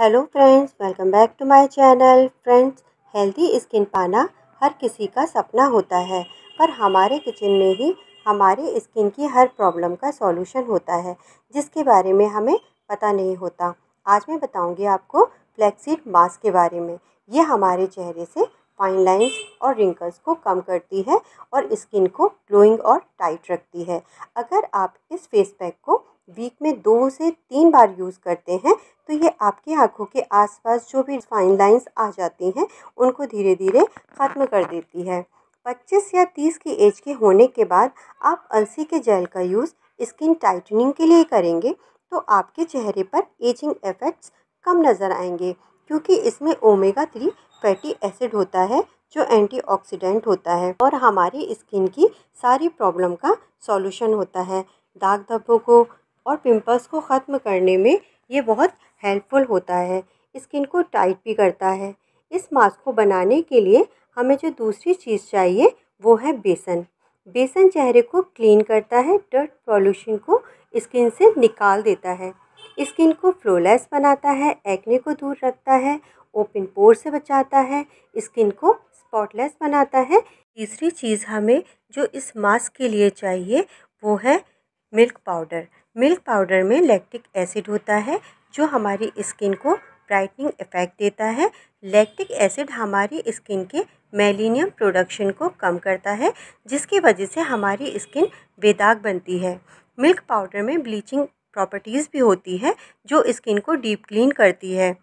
Hello friends welcome back to my channel friends healthy skin पाना हर किसी का सपना होता है पर हमारे किचन में ही हमारे स्किन की हर प्रॉब्लम का सॉल्यूशन होता है जिसके बारे में हमें पता नहीं होता आज मैं बताऊंगी आपको फ्लैक्सीड मास्क के बारे में ये हमारे चेहरे से फाइन लाइंस और रिंकल्स को कम करती है और स्किन को ग्लोइंग और टाइट रखती है अगर आप इस फेस पैक को वीक में दो से तीन बार यूज़ करते हैं तो ये आपके आंखों के आसपास जो भी फाइन लाइंस आ जाती हैं उनको धीरे धीरे ख़त्म कर देती है 25 या 30 की एज के होने के बाद आप अलसी के जेल का यूज़ स्किन टाइटनिंग के लिए करेंगे तो आपके चेहरे पर एजिंग इफ़ेक्ट्स कम नज़र आएंगे क्योंकि इसमें ओमेगा थ्री फैटी एसिड होता है जो एंटीऑक्सीडेंट होता है और हमारी स्किन की सारी प्रॉब्लम का सॉल्यूशन होता है दाग धब्बों को और पिंपल्स को ख़त्म करने में ये बहुत हेल्पफुल होता है स्किन को टाइट भी करता है इस मास्क को बनाने के लिए हमें जो दूसरी चीज़ चाहिए वो है बेसन बेसन चेहरे को क्लीन करता है डर्ट पॉल्यूशन को स्किन से निकाल देता है स्किन को फ्लोलेस बनाता है एक्ने को दूर रखता है ओपन पोर से बचाता है स्किन को स्पॉटलेस बनाता है तीसरी चीज़ हमें जो इस मास्क के लिए चाहिए वो है मिल्क पाउडर मिल्क पाउडर में लैक्टिक एसिड होता है जो हमारी स्किन को ब्राइटनिंग इफ़ेक्ट देता है लैक्टिक एसिड हमारी स्किन के मेलिनियम प्रोडक्शन को कम करता है जिसकी वजह से हमारी स्किन बेदाग बनती है मिल्क पाउडर में ब्लीचिंग प्रॉपर्टीज़ भी होती है जो स्किन को डीप क्लीन करती है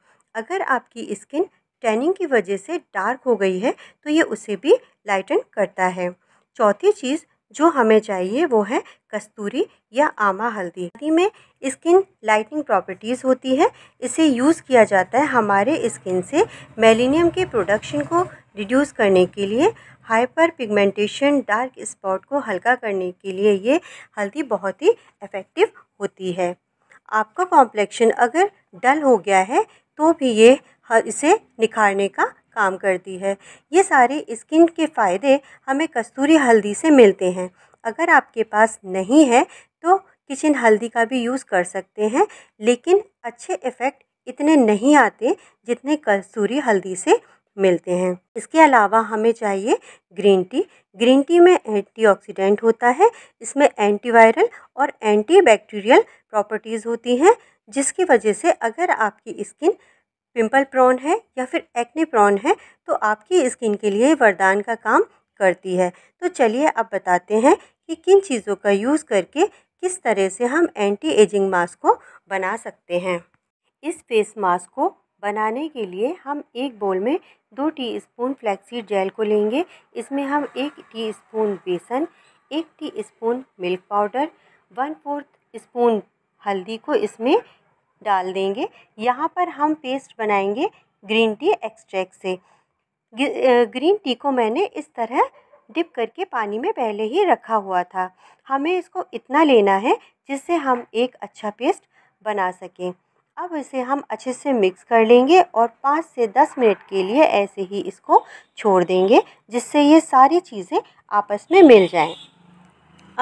अगर आपकी स्किन टैनिंग की वजह से डार्क हो गई है तो ये उसे भी लाइटन करता है चौथी चीज़ जो हमें चाहिए वो है कस्तूरी या आमा हल्दी हल्दी में स्किन लाइटनिंग प्रॉपर्टीज़ होती है इसे यूज़ किया जाता है हमारे स्किन से मेलिनियम के प्रोडक्शन को रिड्यूस करने के लिए हाइपर पिगमेंटेशन डार्क स्पॉट को हल्का करने के लिए ये हल्दी बहुत ही इफ़ेक्टिव होती है आपका कॉम्प्लेक्शन अगर डल हो गया है तो भी ये इसे निखारने का काम करती है ये सारे स्किन के फ़ायदे हमें कस्तूरी हल्दी से मिलते हैं अगर आपके पास नहीं है तो किचन हल्दी का भी यूज़ कर सकते हैं लेकिन अच्छे इफ़ेक्ट इतने नहीं आते जितने कस्तूरी हल्दी से मिलते हैं इसके अलावा हमें चाहिए ग्रीन टी ग्रीन टी में एंटीऑक्सीडेंट होता है इसमें एंटीवायरल और एंटीबैक्टीरियल प्रॉपर्टीज़ होती हैं जिसकी वजह से अगर आपकी स्किन पिंपल प्रॉन है या फिर एक्ने प्रॉन है तो आपकी स्किन के लिए वरदान का काम करती है तो चलिए अब बताते हैं कि किन चीज़ों का यूज़ करके किस तरह से हम एंटी एजिंग मास्क को बना सकते हैं इस फेस मास्क को बनाने के लिए हम एक बोल में दो टीस्पून फ्लैक्सीड जेल को लेंगे इसमें हम एक टीस्पून बेसन एक teaspoon milk powder one fourth spoon हल्दी को इसमें डाल देंगे यहाँ पर हम पेस्ट बनाएंगे ग्रीन टी एक्सट्रैक्ट से ग्रीन टी को मैंने इस तरह डिप करके पानी में पहले ही रखा हुआ था हमें इसको इतना लेना है जिससे हम एक अच्छा पेस्ट बना सकें अब इसे हम अच्छे से मिक्स कर लेंगे और पाँच से दस मिनट के लिए ऐसे ही इसको छोड़ देंगे जिससे ये सारी चीज़ें आपस में मिल जाएं।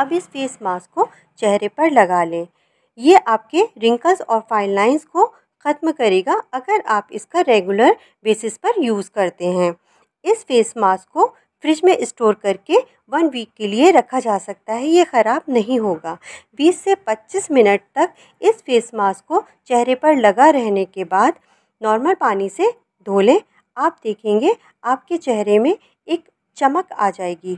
अब इस फेस मास्क को चेहरे पर लगा लें ये आपके रिंकल्स और फाइन लाइंस को ख़त्म करेगा अगर आप इसका रेगुलर बेसिस पर यूज़ करते हैं इस फेस मास्क को फ्रिज में स्टोर करके वन वीक के लिए रखा जा सकता है ये ख़राब नहीं होगा 20 से 25 मिनट तक इस फेस मास्क को चेहरे पर लगा रहने के बाद नॉर्मल पानी से धो लें आप देखेंगे आपके चेहरे में एक चमक आ जाएगी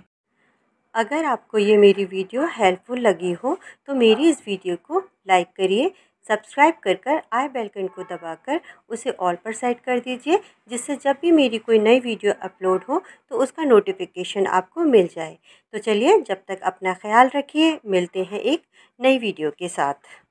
अगर आपको ये मेरी वीडियो हेल्पफुल लगी हो तो मेरी इस वीडियो को लाइक करिए सब्सक्राइब कर कर आई बेलकन को दबाकर उसे ऑल पर सेट कर दीजिए जिससे जब भी मेरी कोई नई वीडियो अपलोड हो तो उसका नोटिफिकेशन आपको मिल जाए तो चलिए जब तक अपना ख्याल रखिए मिलते हैं एक नई वीडियो के साथ